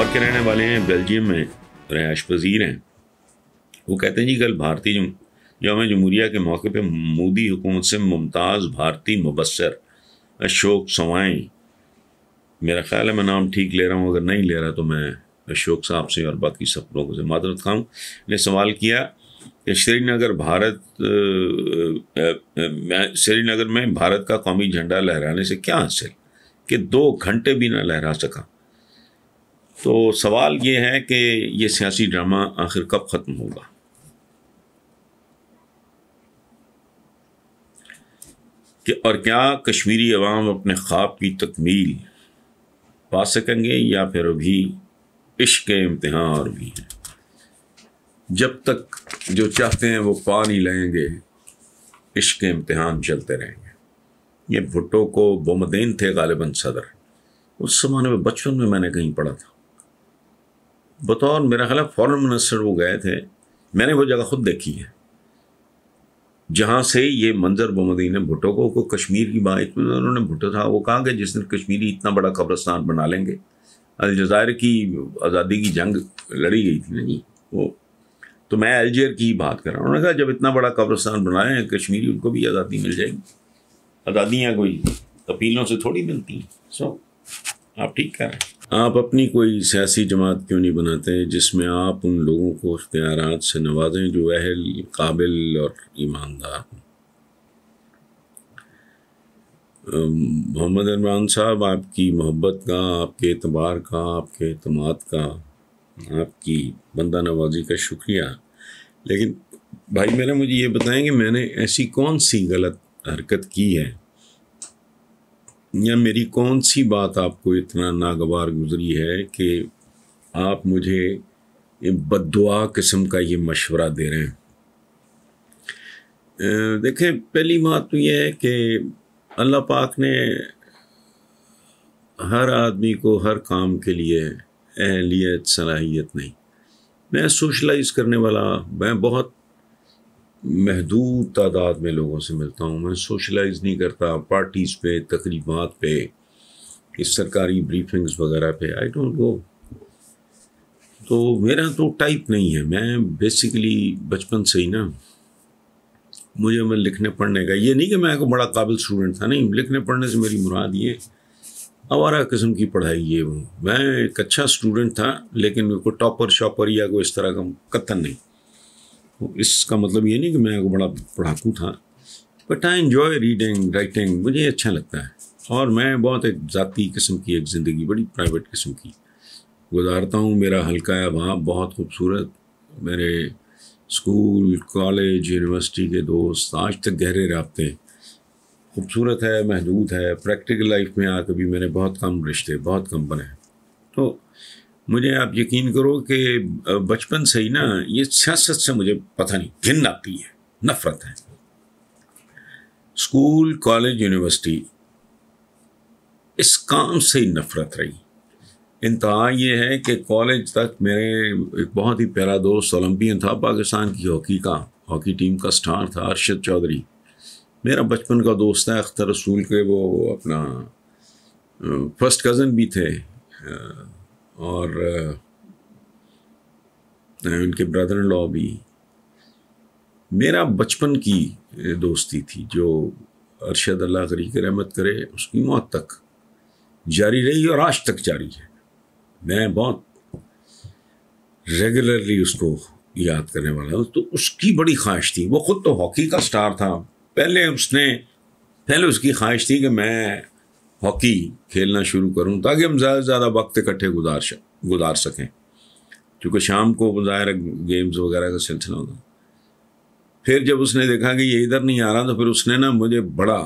लाहौर के रहने वाले हैं बेल्जियम में रहायश पजीर हैं वो कहते हैं जी कल भारतीय योम जमहूरिया के मौके पर मोदी हुकूमत से मुमताज़ भारती मुबसर अशोक सवाएँ मेरा ख्याल है मैं नाम ठीक ले रहा हूँ अगर नहीं ले रहा तो मैं अशोक साहब से और बाकी सब लोगों से मादरत खाऊँ ने सवाल किया कि श्रीनगर भारत श्रीनगर में भारत का कौमी झंडा लहराने से क्या हासिल कि दो घंटे भी ना लहरा सका तो सवाल ये है कि ये सियासी ड्रामा आखिर कब ख़त्म होगा कि और क्या कश्मीरी अवाम अपने ख्वाब की तकमील पा सकेंगे या फिर अभी इश्क के इम्तहान और भी हैं जब तक जो चाहते हैं वो पा नहीं लेंगे इश्क के इम्तहान चलते रहेंगे ये भुट्टो को बोमदेन थे गालिबन सदर उस ज़माने में बचपन में मैंने कहीं पढ़ा था बतौर मेरा ख्याल फॉरेन मिनिस्टर वो गए थे मैंने वो जगह खुद देखी है जहाँ से ये मंजर बमदीन ने भुट्टो को, को कश्मीर की बात में तो उन्होंने भुट्टो था वो कहा कि जिस दिन कश्मीरी इतना बड़ा कब्रस्तान बना लेंगे अलजायर की आज़ादी की जंग लड़ी गई थी ना जी वो तो मैं अलजेर की बात कर रहा हूँ उन्होंने कहा जब इतना बड़ा कब्रस्तान बनाए हैं कश्मीरी उनको भी आज़ादी मिल जाएगी आज़ादियाँ कोई अपीलों से थोड़ी मिलती हैं सो so, आप ठीक कर रहे हैं आप अपनी कोई सियासी जमात क्यों नहीं बनाते जिसमें आप उन लोगों को इख्तियार से नवाजें जो अहल काबिल और ईमानदार हों मोहम्मद इमरान साहब आपकी मोहब्बत का आपके अतबार का आपके अतमाद का आपकी बंदा नवाजी का शुक्रिया लेकिन भाई मेरा मुझे ये बताएं कि मैंने ऐसी कौन सी गलत हरकत की है या मेरी कौन सी बात आपको इतना नागवार गुजरी है कि आप मुझे बदुआ किस्म का ये मशवरा दे रहे हैं देखें पहली बात तो ये है कि अल्लाह पाक ने हर आदमी को हर काम के लिए अहलियत सलाहियत नहीं मैं सोशलाइज़ करने वाला मैं बहुत महदूद तादाद में लोगों से मिलता हूँ मैं सोशलाइज नहीं करता पार्टीज़ पे तकरीबात पे इस सरकारी ब्रीफिंग्स वगैरह पे आई डोंट गो तो मेरा तो टाइप नहीं है मैं बेसिकली बचपन से ही ना मुझे मैं लिखने पढ़ने का ये नहीं कि मैं एक बड़ा काबिल स्टूडेंट था नहीं लिखने पढ़ने से मेरी मुराद ये आवारा किस्म की पढ़ाई ये वो मैं एक अच्छा स्टूडेंट था लेकिन मेरे को टॉपर शॉपर या कोई इस तरह का कतन नहीं तो इसका मतलब ये नहीं कि मैं बड़ा पढ़ाकू था but I enjoy reading writing मुझे अच्छा लगता है और मैं बहुत एक ज़ाती किस्म की एक ज़िंदगी बड़ी प्राइवेट किस्म की गुजारता हूँ मेरा हल्का है वहाँ बहुत खूबसूरत मेरे स्कूल कॉलेज यूनिवर्सिटी के दोस्त आज तक गहरे रबते खूबसूरत है महदूद है प्रैक्टिकल लाइफ में आ भी मैंने बहुत कम रिश्ते बहुत कम बने तो मुझे आप यकीन करो कि बचपन से ही ना ये सियासत से मुझे पता नहीं घिन आती है नफरत है स्कूल कॉलेज यूनिवर्सिटी इस काम से ही नफरत रही इंतहा ये है कि कॉलेज तक मेरे एक बहुत ही प्यारा दोस्त ओलंपियन था पाकिस्तान की हॉकी का हॉकी टीम का स्टार था अरशद चौधरी मेरा बचपन का दोस्त है अख्तर रसूल के वो अपना फर्स्ट कज़न भी थे और उनके ब्रदर लॉ भी मेरा बचपन की दोस्ती थी जो अरशद अल्लाह करी कर रहमत करे उसकी मौत तक जारी रही और आज तक जारी है मैं बहुत रेगुलरली उसको याद करने वाला हूँ तो उसकी बड़ी ख्वाहिश थी वो खुद तो हॉकी का स्टार था पहले उसने पहले उसकी ख्वाहिश थी कि मैं हॉकी खेलना शुरू करूँ ताकि हम ज़्यादा से ज़्यादा वक्त इकट्ठे गुजार गुजार सकें क्योंकि शाम को ज़ाहिर गेम्स वगैरह का सिलसिला होगा फिर जब उसने देखा कि ये इधर नहीं आ रहा तो फिर उसने ना मुझे बड़ा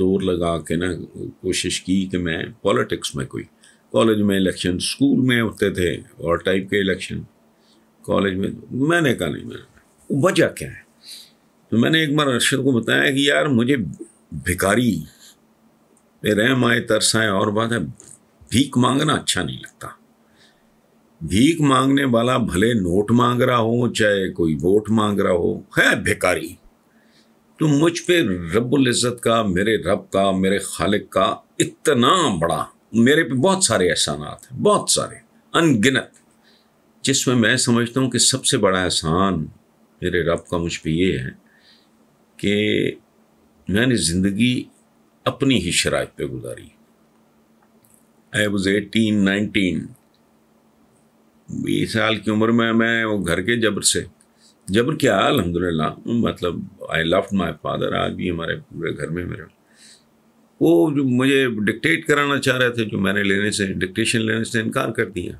जोर लगा के ना कोशिश की कि मैं पॉलिटिक्स में कोई कॉलेज में इलेक्शन स्कूल में होते थे और टाइप के इलेक्शन कॉलेज में मैंने कहा नहीं मैंने वजह क्या है तो मैंने एक बार अर्शद को बताया कि यार मुझे भिकारी वे रहम आए तरस आए और बात है भीख मांगना अच्छा नहीं लगता भीख मांगने वाला भले नोट मांग रहा हो चाहे कोई वोट मांग रहा हो है भिकारी तो मुझ पे रब्बुल इज़्ज़त का मेरे रब का मेरे खालिक का इतना बड़ा मेरे पे बहुत सारे एहसान हैं बहुत सारे अनगिनत जिसमें मैं समझता हूँ कि सबसे बड़ा एहसान मेरे रब का मुझ पे ये है कि मैंने ज़िंदगी अपनी ही शराब पे गुजारी आई वॉज एटीन नाइनटीन बीस साल की उम्र में मैं वो घर के जबर से जबर क्या अलहमदिल्ला मतलब आई लव माई फादर आज भी हमारे पूरे घर में मेरे वो जो मुझे डिक्टेट कराना चाह रहे थे जो मैंने लेने से डिक्टेशन लेने से इनकार कर दिया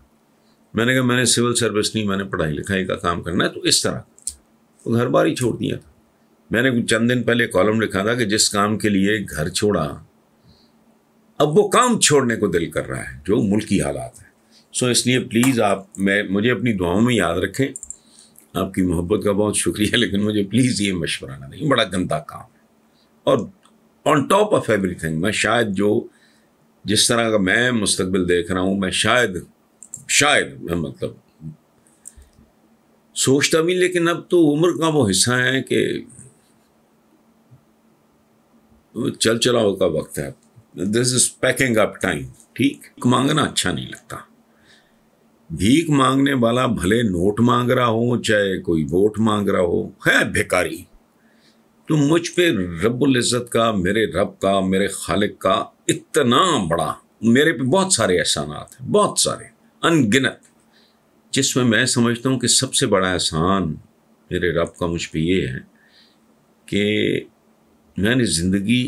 मैंने कहा मैंने सिविल सर्विस नहीं मैंने पढ़ाई लिखाई का काम करना है तो इस तरह तो घर बार ही छोड़ दिया था मैंने कुछ चंद दिन पहले कॉलम लिखा था कि जिस काम के लिए घर छोड़ा अब वो काम छोड़ने को दिल कर रहा है जो मुल्की हालात है सो इसलिए प्लीज़ आप मैं मुझे अपनी दुआओं में याद रखें आपकी मोहब्बत का बहुत शुक्रिया लेकिन मुझे प्लीज़ ये मशवरा ना नहीं बड़ा गंदा काम है और ऑन टॉप ऑफ एवरीथिंग मैं शायद जो जिस तरह का मैं मुस्तबिल देख रहा हूँ मैं शायद शायद मैं मतलब सोचता भी लेकिन अब तो उम्र का वो हिस्सा है कि चल चलाओ का वक्त है this is packing up time ठीक मांगना अच्छा नहीं लगता भीख मांगने वाला भले नोट मांग रहा हो चाहे कोई वोट मांग रहा हो है भिकारी तो मुझ पे रब्बुल इज़्ज़त का मेरे रब का मेरे खालिक का इतना बड़ा मेरे पे बहुत सारे एहसान हैं बहुत सारे अनगिनत जिसमें मैं समझता हूँ कि सबसे बड़ा एहसान मेरे रब का मुझ पे ये है कि मैंने ज़िंदगी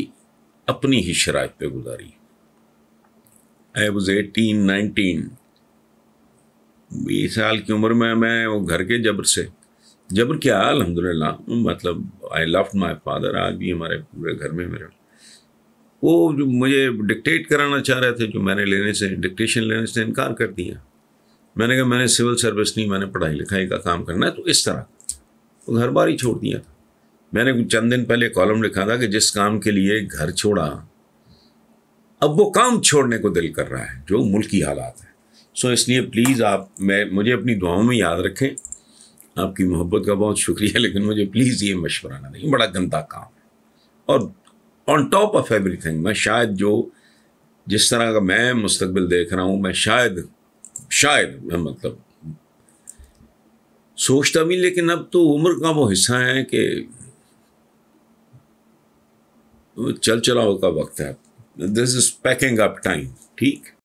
अपनी ही शराब पे गुजारी आई वॉज एटीन नाइनटीन बीस साल की उम्र में मैं वो घर के जबर से जबर क्या अलहमदिल्ला मतलब आई लव माई फादर आज भी हमारे पूरे घर में मेरे वो जो मुझे डिक्टेट कराना चाह रहे थे जो मैंने लेने से डिक्टेशन लेने से इनकार कर दिया मैंने कहा मैंने सिविल सर्विस नहीं मैंने पढ़ाई लिखाई का काम करना है तो इस तरह तो घर बार ही छोड़ दिया था मैंने चंद दिन पहले कॉलम लिखा था कि जिस काम के लिए घर छोड़ा अब वो काम छोड़ने को दिल कर रहा है जो मुल्क हालात है सो इसलिए प्लीज़ आप मैं मुझे अपनी दुआओं में याद रखें आपकी मोहब्बत का बहुत शुक्रिया लेकिन मुझे प्लीज़ ये मशवरा ना नहीं बड़ा गंदा काम है और ऑन टॉप ऑफ एवरीथिंग मैं शायद जो जिस तरह का मैं मुस्तबिल देख रहा हूँ मैं शायद शायद मैं मतलब सोचता भी लेकिन अब तो उम्र का वो हिस्सा है कि चल चलाओ का वक्त है this is packing up time ठीक